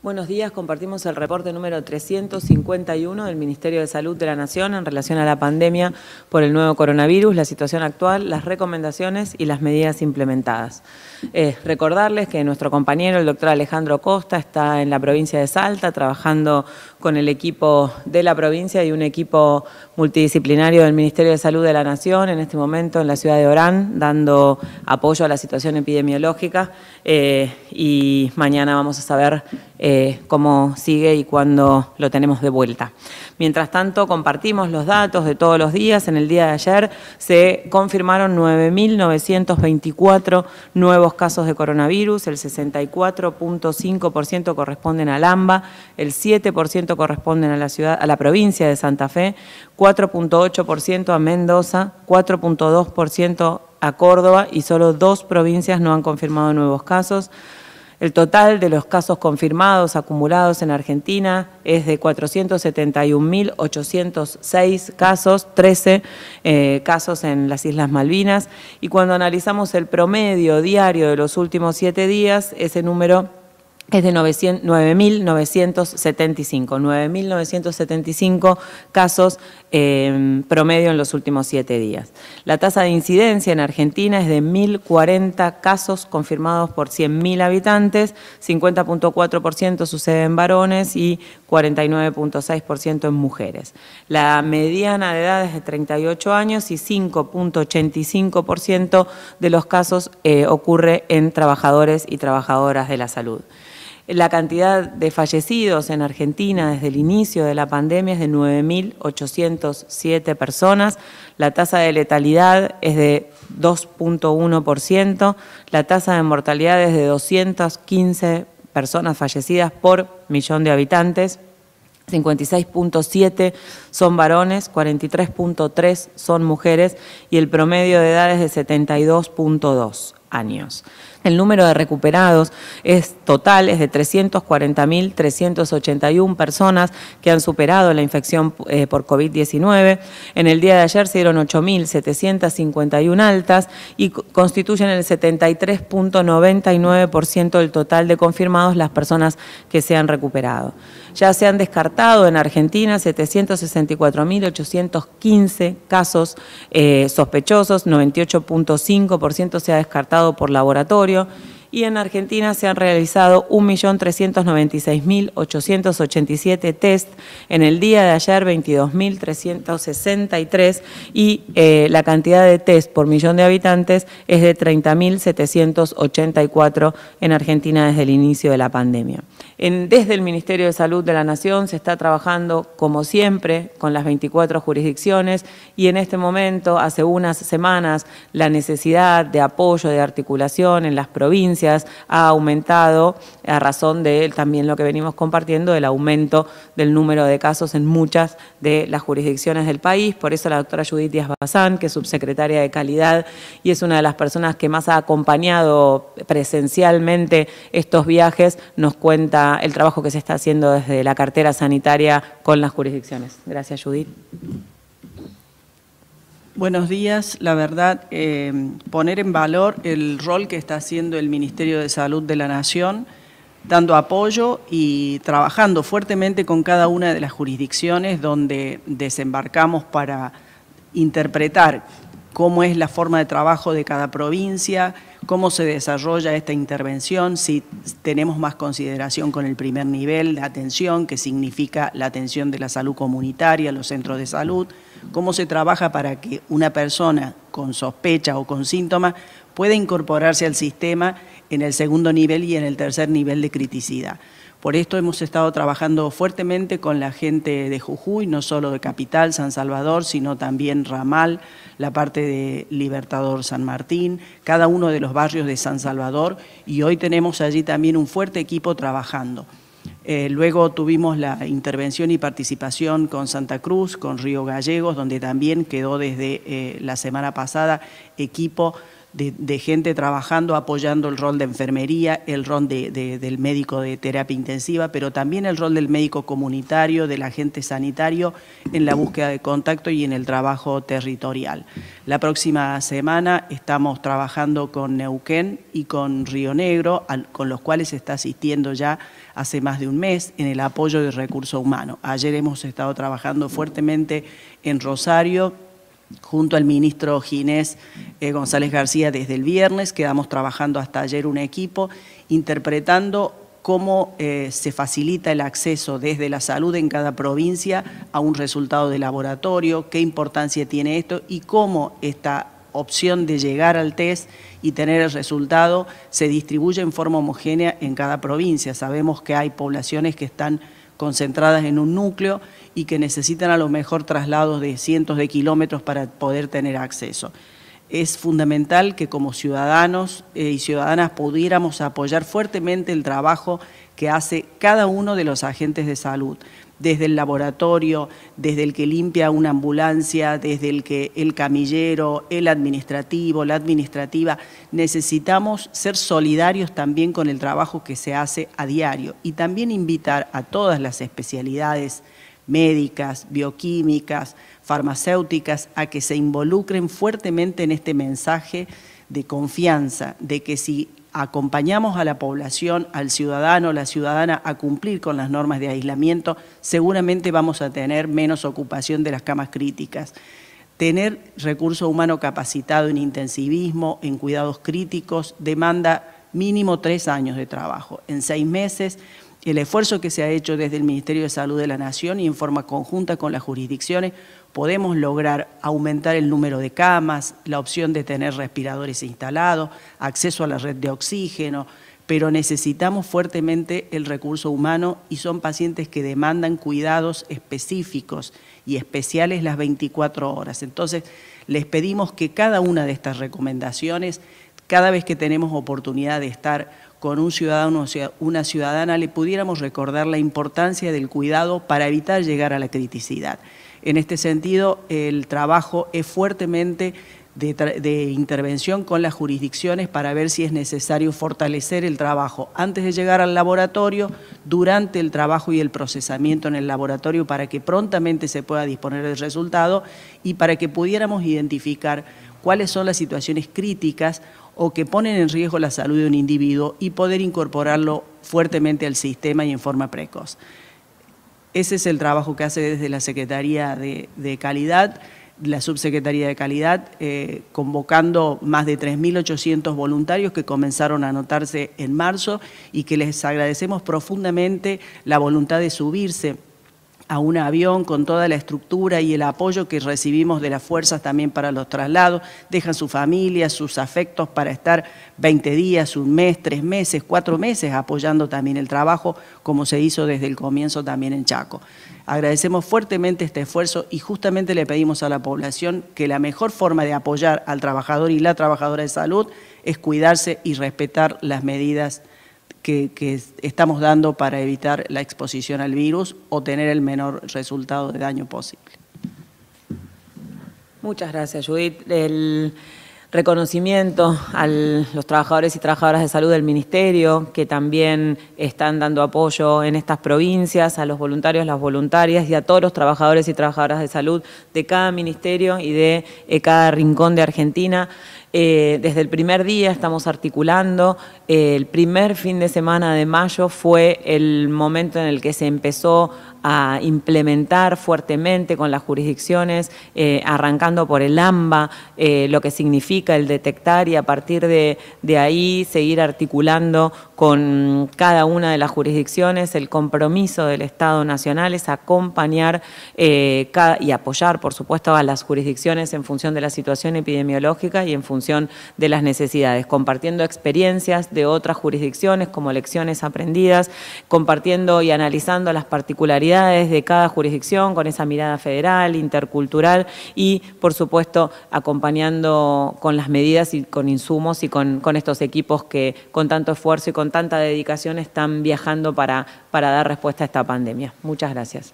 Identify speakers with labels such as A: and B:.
A: Buenos días, compartimos el reporte número 351 del Ministerio de Salud de la Nación en relación a la pandemia por el nuevo coronavirus, la situación actual, las recomendaciones y las medidas implementadas. Eh, recordarles que nuestro compañero, el doctor Alejandro Costa, está en la provincia de Salta trabajando con el equipo de la provincia y un equipo multidisciplinario del Ministerio de Salud de la Nación en este momento en la ciudad de Orán, dando apoyo a la situación epidemiológica eh, y mañana vamos a saber eh, cómo sigue y cuándo lo tenemos de vuelta. Mientras tanto, compartimos los datos de todos los días. En el día de ayer se confirmaron 9.924 nuevos casos de coronavirus, el 64.5% corresponden al AMBA, el 7% corresponden a la, ciudad, a la provincia de Santa Fe, 4.8% a Mendoza, 4.2% a Córdoba y solo dos provincias no han confirmado nuevos casos. El total de los casos confirmados acumulados en Argentina es de 471.806 casos, 13 eh, casos en las Islas Malvinas, y cuando analizamos el promedio diario de los últimos siete días, ese número es de 9.975, 9.975 casos eh, promedio en los últimos siete días. La tasa de incidencia en Argentina es de 1.040 casos confirmados por 100.000 habitantes, 50.4% sucede en varones y 49.6% en mujeres. La mediana de edad es de 38 años y 5.85% de los casos eh, ocurre en trabajadores y trabajadoras de la salud. La cantidad de fallecidos en Argentina desde el inicio de la pandemia es de 9.807 personas, la tasa de letalidad es de 2.1%, la tasa de mortalidad es de 215 personas fallecidas por millón de habitantes. 56.7 son varones, 43.3 son mujeres y el promedio de edad es de 72.2 años. El número de recuperados es total, es de 340.381 personas que han superado la infección eh, por COVID-19. En el día de ayer se dieron 8.751 altas y constituyen el 73.99% del total de confirmados las personas que se han recuperado. Ya se han descartado en Argentina 764.815 casos eh, sospechosos, 98.5% se ha descartado por laboratorio territorio y en Argentina se han realizado 1.396.887 test, en el día de ayer 22.363 y eh, la cantidad de test por millón de habitantes es de 30.784 en Argentina desde el inicio de la pandemia. desde el Ministerio de Salud de la Nación se está trabajando, como siempre, con las 24 jurisdicciones y en este momento, hace unas semanas, la necesidad de apoyo, de articulación en las provincias, ha aumentado a razón de también lo que venimos compartiendo, el aumento del número de casos en muchas de las jurisdicciones del país. Por eso la doctora Judith Díaz Bazán, que es subsecretaria de Calidad y es una de las personas que más ha acompañado presencialmente estos viajes, nos cuenta el trabajo que se está haciendo desde la cartera sanitaria con las jurisdicciones. Gracias, Judith.
B: Buenos días. La verdad, eh, poner en valor el rol que está haciendo el Ministerio de Salud de la Nación, dando apoyo y trabajando fuertemente con cada una de las jurisdicciones donde desembarcamos para interpretar cómo es la forma de trabajo de cada provincia, cómo se desarrolla esta intervención, si tenemos más consideración con el primer nivel de atención, que significa la atención de la salud comunitaria, los centros de salud, cómo se trabaja para que una persona con sospecha o con síntomas pueda incorporarse al sistema en el segundo nivel y en el tercer nivel de criticidad. Por esto hemos estado trabajando fuertemente con la gente de Jujuy, no solo de Capital, San Salvador, sino también Ramal, la parte de Libertador San Martín, cada uno de los barrios de San Salvador y hoy tenemos allí también un fuerte equipo trabajando. Eh, luego tuvimos la intervención y participación con Santa Cruz, con Río Gallegos, donde también quedó desde eh, la semana pasada equipo de, gente trabajando, apoyando el rol de enfermería, el rol de, del médico de terapia intensiva, pero también el rol del médico comunitario, del agente sanitario en la búsqueda de contacto y en el trabajo territorial. La próxima semana estamos trabajando con Neuquén y con Río Negro, con los cuales se está asistiendo ya hace más de un mes en el apoyo de recursos humanos. Ayer hemos estado trabajando fuertemente en Rosario, junto al ministro Ginés eh, González García desde el viernes, quedamos trabajando hasta ayer un equipo, interpretando cómo eh, se facilita el acceso desde la salud en cada provincia a un resultado de laboratorio, qué importancia tiene esto y cómo esta opción de llegar al test y tener el resultado se distribuye en forma homogénea en cada provincia. Sabemos que hay poblaciones que están concentradas en un núcleo y que necesitan a lo mejor traslados de cientos de kilómetros para poder tener acceso. Es fundamental que como ciudadanos eh, y ciudadanas pudiéramos apoyar fuertemente el trabajo que hace cada uno de los agentes de salud, desde el laboratorio, desde el que limpia una ambulancia, desde el que el camillero, el administrativo, la administrativa, necesitamos ser solidarios también con el trabajo que se hace a diario y también invitar a todas las especialidades médicas, bioquímicas, farmacéuticas, a que se involucren fuertemente en este mensaje de confianza, de que si acompañamos a la población, al ciudadano, la ciudadana a cumplir con las normas de aislamiento, seguramente vamos a tener menos ocupación de las camas críticas. Tener recurso humano capacitado en intensivismo, en cuidados críticos, demanda mínimo tres años de trabajo. En seis meses, el esfuerzo que se ha hecho desde el Ministerio de Salud de la Nación y en forma conjunta con las jurisdicciones podemos lograr aumentar el número de camas, la opción de tener respiradores instalados, acceso a la red de oxígeno, pero necesitamos fuertemente el recurso humano y son pacientes que demandan cuidados específicos y especiales las 24 horas. Entonces, les pedimos que cada una de estas recomendaciones, cada vez que tenemos oportunidad de estar con un ciudadano o una ciudadana, le pudiéramos recordar la importancia del cuidado para evitar llegar a la criticidad. En este sentido, el trabajo es fuertemente de, intervención con las jurisdicciones para ver si es necesario fortalecer el trabajo antes de llegar al laboratorio, durante el trabajo y el procesamiento en el laboratorio para que prontamente se pueda disponer del resultado y para que pudiéramos identificar cuáles son las situaciones críticas o que ponen en riesgo la salud de un individuo y poder incorporarlo fuertemente al sistema y en forma precoz. Ese es el trabajo que hace desde la Secretaría de, Calidad, la Subsecretaría de Calidad, eh, convocando más de 3.800 voluntarios que comenzaron a anotarse en marzo y que les agradecemos profundamente la voluntad de subirse a un avión con toda la estructura y el apoyo que recibimos de las fuerzas también para los traslados, dejan su familia, sus afectos para estar 20 días, un mes, tres meses, cuatro meses apoyando también el trabajo como se hizo desde el comienzo también en Chaco. Agradecemos fuertemente este esfuerzo y justamente le pedimos a la población que la mejor forma de apoyar al trabajador y la trabajadora de salud es cuidarse y respetar las medidas que, estamos dando para evitar la exposición al virus o tener el menor resultado de daño posible.
A: Muchas gracias, Judith reconocimiento a los trabajadores y trabajadoras de salud del Ministerio, que también están dando apoyo en estas provincias, a los voluntarios, las voluntarias y a todos los trabajadores y trabajadoras de salud de cada ministerio y de eh, cada rincón de Argentina. Eh, desde el primer día estamos articulando, eh, el primer fin de semana de mayo fue el momento en el que se empezó a implementar fuertemente con las jurisdicciones, eh, arrancando por el AMBA, eh, lo que significa el detectar y a partir de, de ahí seguir articulando con cada una de las jurisdicciones. El compromiso del Estado Nacional es acompañar eh, y apoyar, por supuesto, a las jurisdicciones en función de la situación epidemiológica y en función de las necesidades, compartiendo experiencias de otras jurisdicciones como lecciones aprendidas, compartiendo y analizando las particularidades de cada jurisdicción con esa mirada federal, intercultural y, por supuesto, acompañando con las medidas y con insumos y con, con estos equipos que con tanto esfuerzo y con tanta dedicación están viajando para, dar respuesta a esta pandemia. Muchas gracias.